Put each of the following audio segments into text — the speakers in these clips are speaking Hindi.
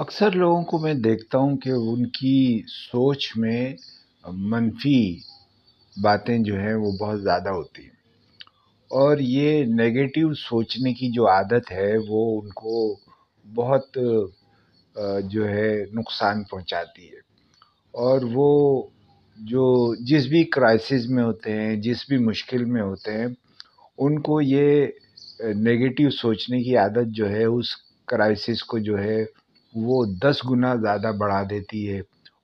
अक्सर लोगों को मैं देखता हूँ कि उनकी सोच में मनफ़ी बातें जो हैं वो बहुत ज़्यादा होती हैं और ये नेगेटिव सोचने की जो आदत है वो उनको बहुत जो है नुकसान पहुंचाती है और वो जो जिस भी क्राइसिस में होते हैं जिस भी मुश्किल में होते हैं उनको ये नेगेटिव सोचने की आदत जो है उस क्राइसिस को जो है वो दस गुना ज़्यादा बढ़ा देती है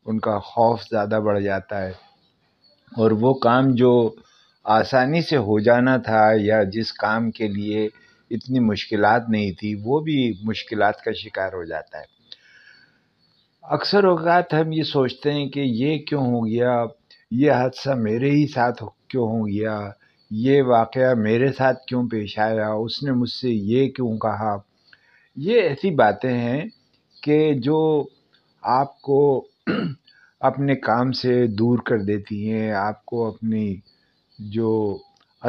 उनका खौफ ज़्यादा बढ़ जाता है और वो काम जो आसानी से हो जाना था या जिस काम के लिए इतनी मुश्किलात नहीं थी वो भी मुश्किलात का शिकार हो जाता है अक्सर अवकात हम ये सोचते हैं कि ये क्यों हो गया ये हादसा मेरे ही साथ क्यों हो गया ये वाक़ मेरे साथ क्यों पेश आया उसने मुझसे ये क्यों कहा ये ऐसी बातें हैं के जो आपको अपने काम से दूर कर देती हैं आपको अपनी जो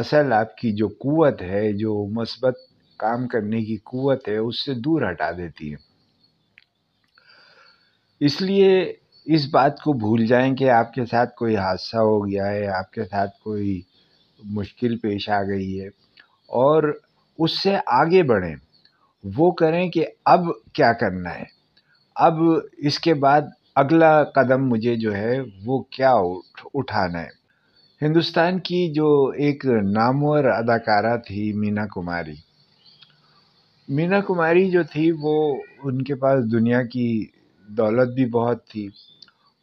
असल आपकी जो क़वत है जो मस्बत काम करने की क़ुव्वत है उससे दूर हटा देती हैं इसलिए इस बात को भूल जाएं कि आपके साथ कोई हादसा हो गया है आपके साथ कोई मुश्किल पेश आ गई है और उससे आगे बढ़ें वो करें कि अब क्या करना है अब इसके बाद अगला कदम मुझे जो है वो क्या उठाना है हिंदुस्तान की जो एक नामवर अदाकारा थी मीना कुमारी मीना कुमारी जो थी वो उनके पास दुनिया की दौलत भी बहुत थी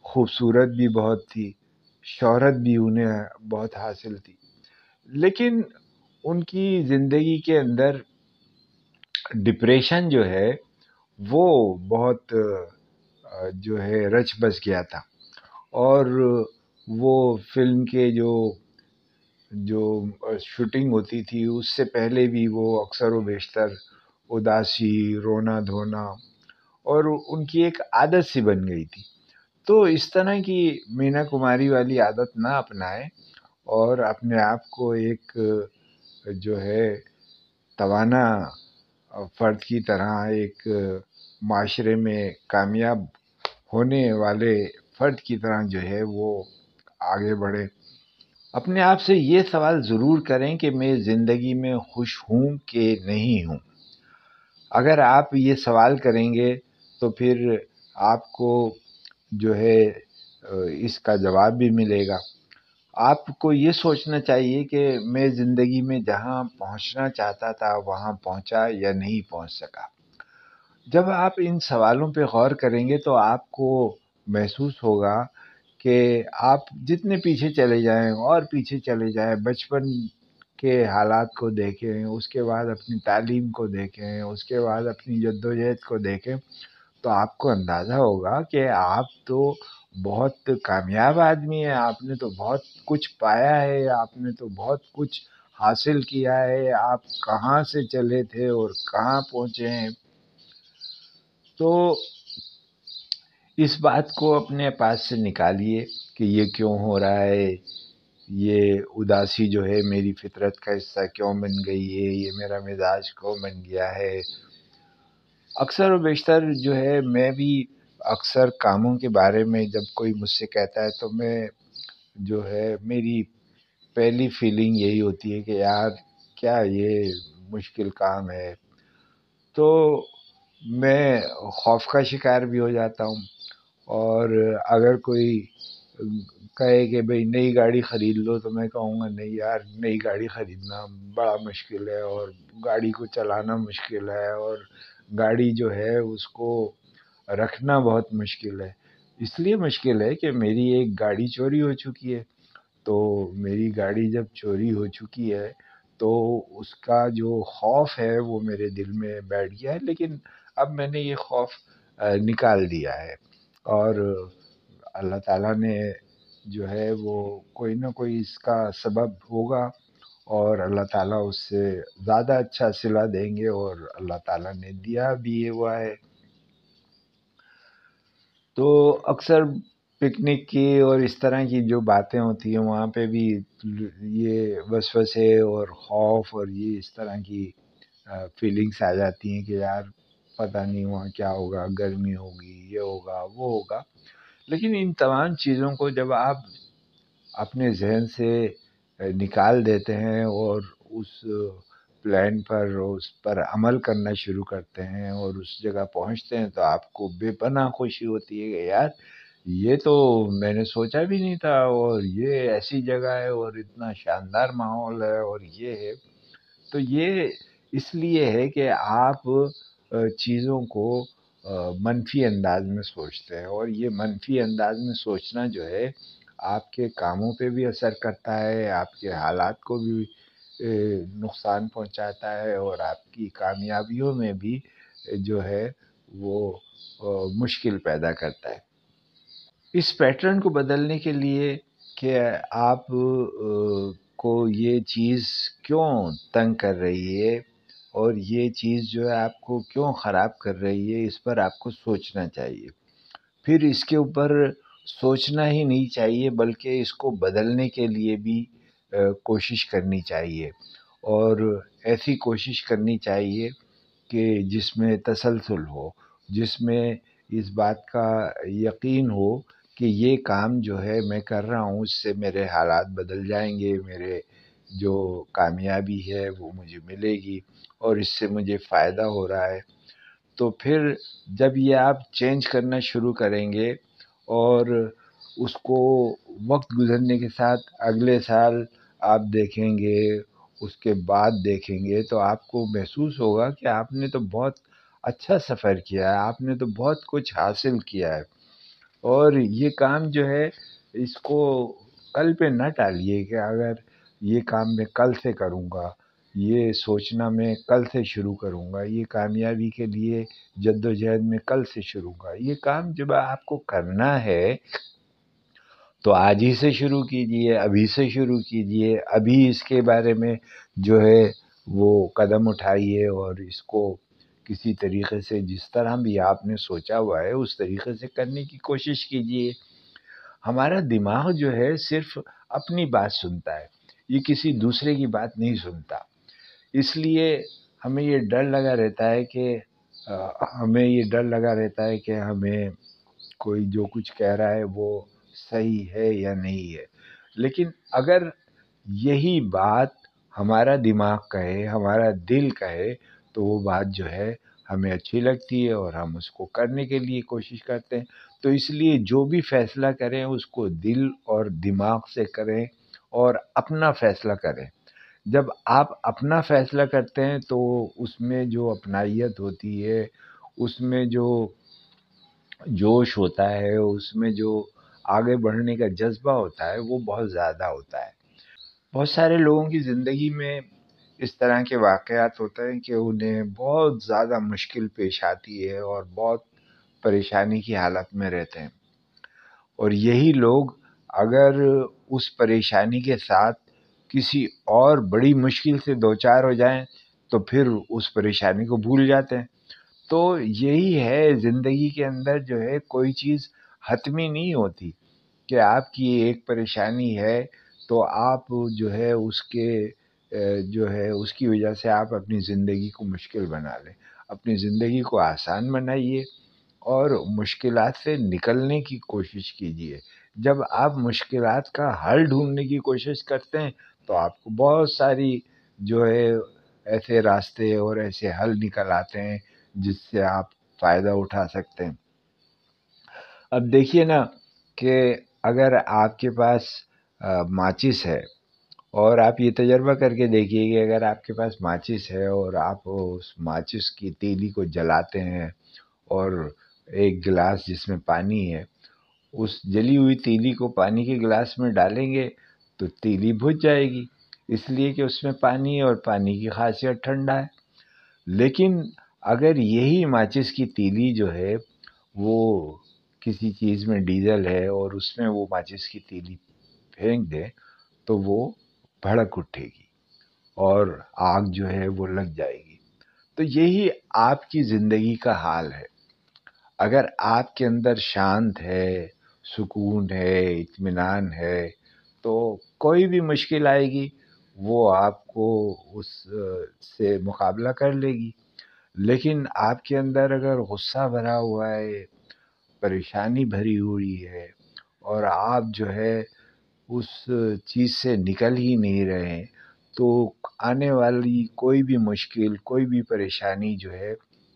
खूबसूरत भी बहुत थी शहरत भी उन्हें बहुत हासिल थी लेकिन उनकी ज़िंदगी के अंदर डिप्रेशन जो है वो बहुत जो है रच बस गया था और वो फिल्म के जो जो शूटिंग होती थी उससे पहले भी वो अक्सर व बेशतर उदासी रोना धोना और उनकी एक आदत सी बन गई थी तो इस तरह की मीना कुमारी वाली आदत ना अपनाएं और अपने आप को एक जो है तवाना फ़र्द की तरह एक माशरे में कामयाब होने वाले फ़र्द की तरह जो है वो आगे बढ़े अपने आप से ये सवाल ज़रूर करें कि मैं ज़िंदगी में खुश हूँ कि नहीं हूँ अगर आप ये सवाल करेंगे तो फिर आपको जो है इसका जवाब भी मिलेगा आपको ये सोचना चाहिए कि मैं ज़िंदगी में जहाँ पहुँचना चाहता था वहाँ पहुँचा या नहीं पहुँच सका जब आप इन सवालों पे गौर करेंगे तो आपको महसूस होगा कि आप जितने पीछे चले जाएं और पीछे चले जाएं बचपन के हालात को देखें उसके बाद अपनी तालीम को देखें उसके बाद अपनी जद्दोजहद को देखें तो आपको अंदाज़ा होगा कि आप तो बहुत कामयाब आदमी है आपने तो बहुत कुछ पाया है आपने तो बहुत कुछ हासिल किया है आप कहाँ से चले थे और कहाँ पहुँचे हैं तो इस बात को अपने पास से निकालिए कि ये क्यों हो रहा है ये उदासी जो है मेरी फितरत का हिस्सा क्यों बन गई है ये मेरा मिजाज क्यों बन गया है अक्सर और बेशतर जो है मैं भी अक्सर कामों के बारे में जब कोई मुझसे कहता है तो मैं जो है मेरी पहली फीलिंग यही होती है कि यार क्या ये मुश्किल काम है तो मैं खौफ का शिकार भी हो जाता हूँ और अगर कोई कहे कि भाई नई गाड़ी ख़रीद लो तो मैं कहूँगा नहीं यार नई गाड़ी ख़रीदना बड़ा मुश्किल है और गाड़ी को चलाना मुश्किल है और गाड़ी जो है उसको रखना बहुत मुश्किल है इसलिए मुश्किल है कि मेरी एक गाड़ी चोरी हो चुकी है तो मेरी गाड़ी जब चोरी हो चुकी है तो उसका जो खौफ है वो मेरे दिल में बैठ गया है लेकिन अब मैंने ये खौफ निकाल दिया है और अल्लाह ताला ने जो है वो कोई ना कोई इसका सबब होगा और अल्लाह ताला उससे ज़्यादा अच्छा सिला देंगे और अल्लाह ताला ने दिया भी हुआ है तो अक्सर पिकनिक की और इस तरह की जो बातें होती हैं वहाँ पे भी ये वसवसे और खौफ और ये इस तरह की फीलिंग्स आ जाती हैं कि यार पता नहीं वहाँ क्या होगा गर्मी होगी ये होगा वो होगा लेकिन इन तमाम चीज़ों को जब आप अपने जहन से निकाल देते हैं और उस प्लान पर उस पर अमल करना शुरू करते हैं और उस जगह पहुंचते हैं तो आपको बेपना खुशी होती है कि यार ये तो मैंने सोचा भी नहीं था और ये ऐसी जगह है और इतना शानदार माहौल है और ये है तो ये इसलिए है कि आप चीज़ों को मनफी अंदाज में सोचते हैं और ये मनफी अंदाज में सोचना जो है आपके कामों पे भी असर करता है आपके हालात को भी नुकसान पहुंचाता है और आपकी कामयाबियों में भी जो है वो मुश्किल पैदा करता है इस पैटर्न को बदलने के लिए कि आप को ये चीज़ क्यों तंग कर रही है और ये चीज़ जो है आपको क्यों ख़राब कर रही है इस पर आपको सोचना चाहिए फिर इसके ऊपर सोचना ही नहीं चाहिए बल्कि इसको बदलने के लिए भी कोशिश करनी चाहिए और ऐसी कोशिश करनी चाहिए कि जिसमें तसलसल हो जिसमें इस बात का यकीन हो कि ये काम जो है मैं कर रहा हूँ इससे मेरे हालात बदल जाएंगे मेरे जो कामयाबी है वो मुझे मिलेगी और इससे मुझे फ़ायदा हो रहा है तो फिर जब ये आप चेंज करना शुरू करेंगे और उसको वक्त गुजरने के साथ अगले साल आप देखेंगे उसके बाद देखेंगे तो आपको महसूस होगा कि आपने तो बहुत अच्छा सफ़र किया है आपने तो बहुत कुछ हासिल किया है और ये काम जो है इसको कल पे न टालिए कि अगर ये काम मैं कल से करूँगा ये सोचना मैं कल से शुरू करूँगा ये कामयाबी के लिए जद्दोजहद में कल से शुरू करूँगा ये काम जब आपको करना है तो आज ही से शुरू कीजिए अभी से शुरू कीजिए अभी इसके बारे में जो है वो कदम उठाइए और इसको किसी तरीके से जिस तरह भी आपने सोचा हुआ है उस तरीके से करने की कोशिश कीजिए हमारा दिमाग जो है सिर्फ अपनी बात सुनता है ये किसी दूसरे की बात नहीं सुनता इसलिए हमें ये डर लगा रहता है कि हमें ये डर लगा रहता है कि हमें कोई जो कुछ कह रहा है वो सही है या नहीं है लेकिन अगर यही बात हमारा दिमाग कहे हमारा दिल कहे तो वो बात जो है हमें अच्छी लगती है और हम उसको करने के लिए कोशिश करते हैं तो इसलिए जो भी फैसला करें उसको दिल और दिमाग से करें और अपना फैसला करें जब आप अपना फैसला करते हैं तो उसमें जो अपनाइत होती है उसमें जो जोश होता है उसमें जो आगे बढ़ने का जज्बा होता है वो बहुत ज़्यादा होता है बहुत सारे लोगों की ज़िंदगी में इस तरह के वाक़ात होते हैं कि उन्हें बहुत ज़्यादा मुश्किल पेश आती है और बहुत परेशानी की हालत में रहते हैं और यही लोग अगर उस परेशानी के साथ किसी और बड़ी मुश्किल से दो चार हो जाएं तो फिर उस परेशानी को भूल जाते हैं तो यही है ज़िंदगी के अंदर जो है कोई चीज़ हतमी नहीं होती कि आपकी एक परेशानी है तो आप जो है उसके जो है उसकी वजह से आप अपनी ज़िंदगी को मुश्किल बना लें अपनी ज़िंदगी को आसान बनाइए और मुश्किल से निकलने की कोशिश कीजिए जब आप मुश्किल का हल ढूंढने की कोशिश करते हैं तो आपको बहुत सारी जो है ऐसे रास्ते और ऐसे हल निकल आते हैं जिससे आप फ़ायदा उठा सकते हैं अब देखिए ना कि अगर आपके पास माचिस है और आप ये तजर्बा करके देखिए कि अगर आपके पास माचिस है और आप उस माचिस की तीली को जलाते हैं और एक गिलास जिसमें पानी है उस जली हुई तीली को पानी के गिलास में डालेंगे तो तीली भुज जाएगी इसलिए कि उसमें पानी और पानी की खासियत ठंडा है लेकिन अगर यही माचिस की तीली जो है वो किसी चीज़ में डीजल है और उसमें वो माचिस की तीली फेंक दें तो वो भड़क उठेगी और आग जो है वो लग जाएगी तो यही आपकी ज़िंदगी का हाल है अगर आपके अंदर शांत है सुकून है इत्मीनान है तो कोई भी मुश्किल आएगी वो आपको उस से मुकाबला कर लेगी लेकिन आपके अंदर अगर गुस्सा भरा हुआ है परेशानी भरी हुई है और आप जो है उस चीज़ से निकल ही नहीं रहे तो आने वाली कोई भी मुश्किल कोई भी परेशानी जो है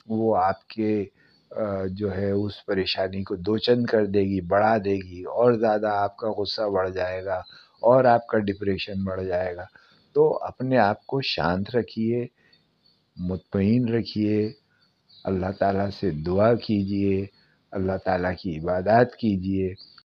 वो आपके जो है उस परेशानी को दोचंद कर देगी बढ़ा देगी और ज़्यादा आपका गुस्सा बढ़ जाएगा और आपका डिप्रेशन बढ़ जाएगा तो अपने आप को शांत रखिए मुतमिन रखिए अल्लाह ताला से दुआ कीजिए अल्लाह ताला की इबादत कीजिए